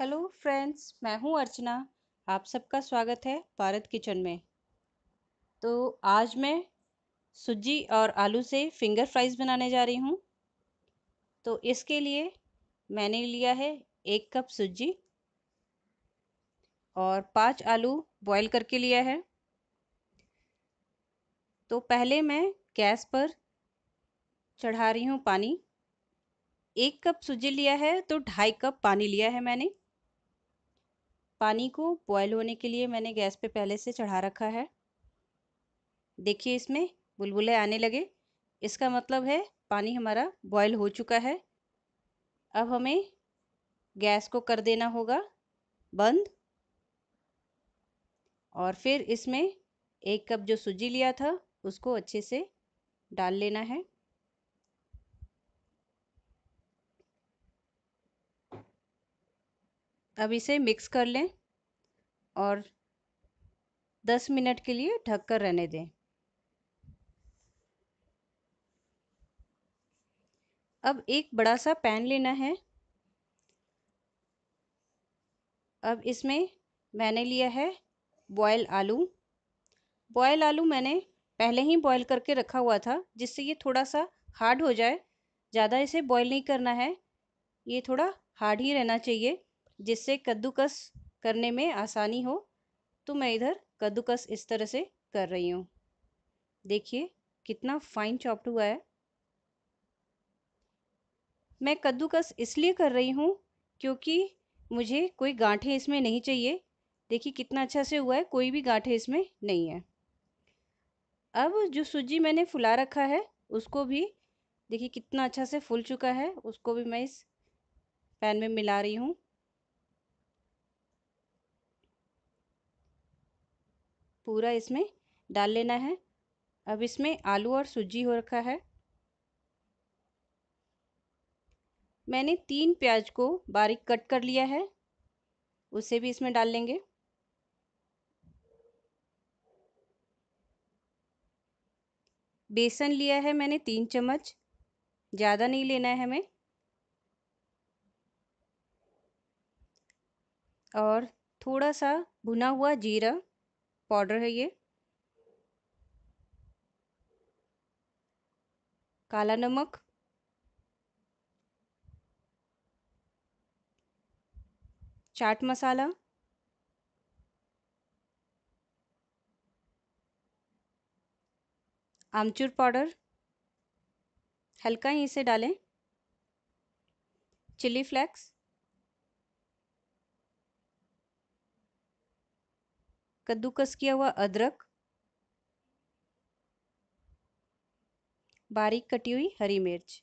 hello friends मैं हूं अर्चना आप सबका स्वागत है भारत किचन में तो आज मैं सूजी और आलू से फिंगर फ्राइज बनाने जा रही हूं तो इसके लिए मैंने लिया है एक कप सूजी और पांच आलू बॉईल करके लिया है तो पहले मैं गैस पर चढ़ा रही हूँ पानी एक कप सूजी लिया है तो ढाई कप पानी लिया है मैंने पानी को बॉयल होने के लिए मैंने गैस पे पहले से चढ़ा रखा है देखिए इसमें बुलबुले आने लगे इसका मतलब है पानी हमारा बॉयल हो चुका है अब हमें गैस को कर देना होगा बंद और फिर इसमें एक कप जो सूजी लिया था उसको अच्छे से डाल लेना है अब इसे मिक्स कर लें और 10 मिनट के लिए ढककर रहने दें अब एक बड़ा सा पैन लेना है अब इसमें मैंने लिया है बॉयल आलू बॉयल आलू मैंने पहले ही बॉयल करके रखा हुआ था जिससे ये थोड़ा सा हार्ड हो जाए ज़्यादा इसे बॉयल नहीं करना है ये थोड़ा हार्ड ही रहना चाहिए जिससे कद्दूकस करने में आसानी हो तो मैं इधर कद्दूकस इस तरह से कर रही हूँ देखिए कितना फाइन चॉप्ड हुआ है मैं कद्दूकस इसलिए कर रही हूँ क्योंकि मुझे कोई गांठें इसमें नहीं चाहिए देखिए कितना अच्छा से हुआ है कोई भी गांठें इसमें नहीं है अब जो सूजी मैंने फुला रखा है उसको भी देखिए कितना अच्छा से फूल चुका है उसको भी मैं इस पैन में मिला रही हूँ पूरा इसमें डाल लेना है अब इसमें आलू और सूजी हो रखा है मैंने तीन प्याज को बारीक कट कर लिया है उसे भी इसमें डाल लेंगे बेसन लिया है मैंने तीन चम्मच ज़्यादा नहीं लेना है हमें और थोड़ा सा भुना हुआ जीरा पाउडर है ये काला नमक चाट मसाला आमचूर पाउडर हल्का ही इसे डालें चिली फ्लेक्स कद्दूकस किया हुआ अदरक बारीक कटी हुई हरी मिर्च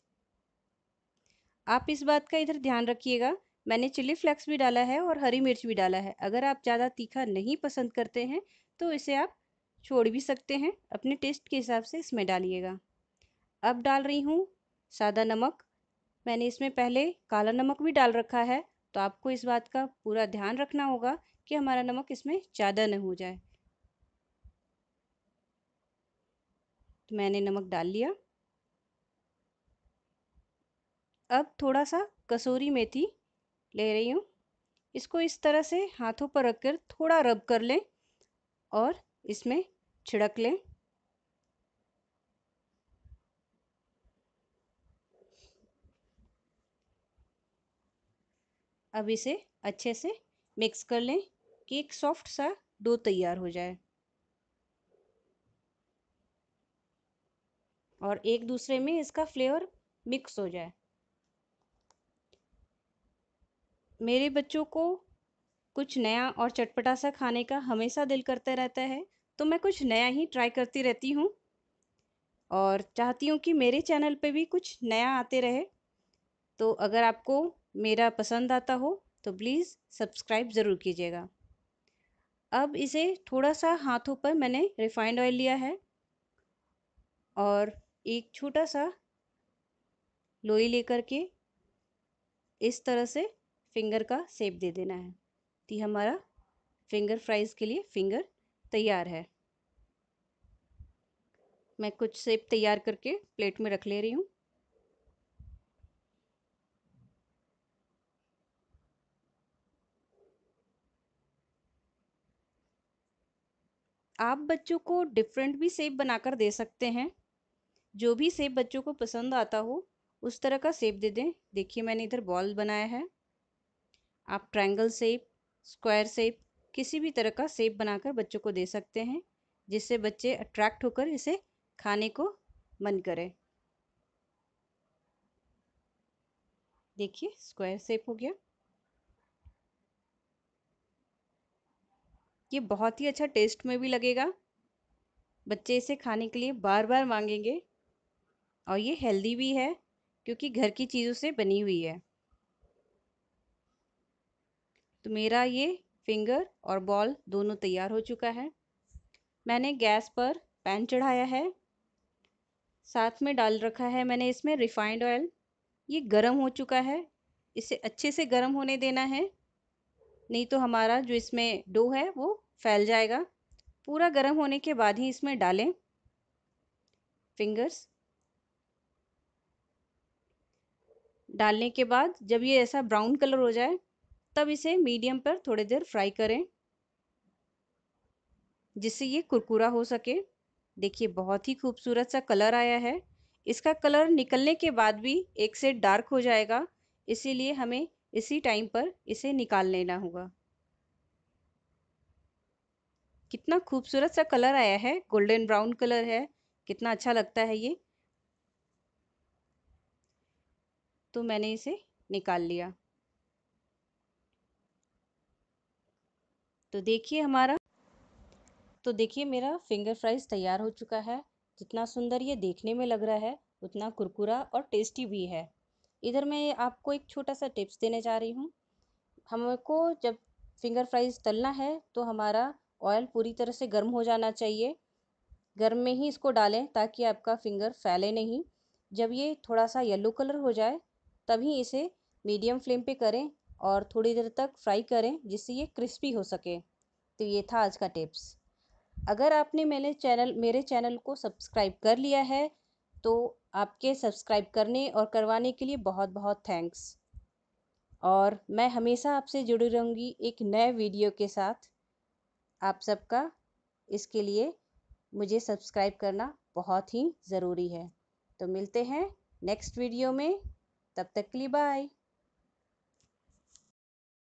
आप इस बात का इधर ध्यान रखिएगा मैंने चिली फ्लेक्स भी डाला है और हरी मिर्च भी डाला है अगर आप ज़्यादा तीखा नहीं पसंद करते हैं तो इसे आप छोड़ भी सकते हैं अपने टेस्ट के हिसाब से इसमें डालिएगा अब डाल रही हूँ सादा नमक मैंने इसमें पहले काला नमक भी डाल रखा है तो आपको इस बात का पूरा ध्यान रखना होगा कि हमारा नमक इसमें ज़्यादा न हो जाए तो मैंने नमक डाल लिया अब थोड़ा सा कसूरी मेथी ले रही हूँ इसको इस तरह से हाथों पर रखकर थोड़ा रब कर लें और इसमें छिड़क लें अब इसे अच्छे से मिक्स कर लें कि एक सॉफ्ट सा डो तैयार हो जाए और एक दूसरे में इसका फ्लेवर मिक्स हो जाए मेरे बच्चों को कुछ नया और चटपटा सा खाने का हमेशा दिल करता रहता है तो मैं कुछ नया ही ट्राई करती रहती हूँ और चाहती हूँ कि मेरे चैनल पे भी कुछ नया आते रहे तो अगर आपको मेरा पसंद आता हो तो प्लीज़ सब्सक्राइब ज़रूर कीजिएगा अब इसे थोड़ा सा हाथों पर मैंने रिफाइंड ऑयल लिया है और एक छोटा सा लोई लेकर के इस तरह से फिंगर का सेप दे देना है तो हमारा फिंगर फ्राइज़ के लिए फिंगर तैयार है मैं कुछ सेप तैयार करके प्लेट में रख ले रही हूँ आप बच्चों को डिफरेंट भी सेप बनाकर दे सकते हैं जो भी सेप बच्चों को पसंद आता हो उस तरह का सेप दे दें देखिए मैंने इधर बॉल बनाया है आप ट्रायंगल सेप स्क्वायर सेप किसी भी तरह का सेप बनाकर बच्चों को दे सकते हैं जिससे बच्चे अट्रैक्ट होकर इसे खाने को मन करें देखिए स्क्वायर सेप हो गया ये बहुत ही अच्छा टेस्ट में भी लगेगा बच्चे इसे खाने के लिए बार बार मांगेंगे और ये हेल्दी भी है क्योंकि घर की चीज़ों से बनी हुई है तो मेरा ये फिंगर और बॉल दोनों तैयार हो चुका है मैंने गैस पर पैन चढ़ाया है साथ में डाल रखा है मैंने इसमें रिफाइंड ऑयल ये गर्म हो चुका है इसे अच्छे से गर्म होने देना है नहीं तो हमारा जो इसमें डो है वो फैल जाएगा पूरा गर्म होने के बाद ही इसमें डालें फिंगर्स डालने के बाद जब ये ऐसा ब्राउन कलर हो जाए तब इसे मीडियम पर थोड़ी देर फ्राई करें जिससे ये कुरकुरा हो सके देखिए बहुत ही खूबसूरत सा कलर आया है इसका कलर निकलने के बाद भी एक से डार्क हो जाएगा इसीलिए हमें इसी टाइम पर इसे निकाल लेना होगा कितना खूबसूरत सा कलर आया है गोल्डन ब्राउन कलर है कितना अच्छा लगता है ये तो मैंने इसे निकाल लिया तो देखिए हमारा तो देखिए मेरा फिंगर फ्राइज तैयार हो चुका है जितना सुंदर ये देखने में लग रहा है उतना कुरकुरा और टेस्टी भी है इधर मैं आपको एक छोटा सा टिप्स देने जा रही हूँ हमको जब फिंगर फ्राइज़ तलना है तो हमारा ऑयल पूरी तरह से गर्म हो जाना चाहिए गर्म में ही इसको डालें ताकि आपका फिंगर फैले नहीं जब ये थोड़ा सा येलो कलर हो जाए तभी इसे मीडियम फ्लेम पे करें और थोड़ी देर तक फ्राई करें जिससे ये क्रिस्पी हो सके तो ये था आज का टिप्स अगर आपने मेरे चैनल मेरे चैनल को सब्सक्राइब कर लिया है तो आपके सब्सक्राइब करने और करवाने के लिए बहुत बहुत थैंक्स और मैं हमेशा आपसे जुड़ी रहूँगी एक नए वीडियो के साथ आप सबका इसके लिए मुझे सब्सक्राइब करना बहुत ही ज़रूरी है तो मिलते हैं नेक्स्ट वीडियो में तब तक के लिए बाय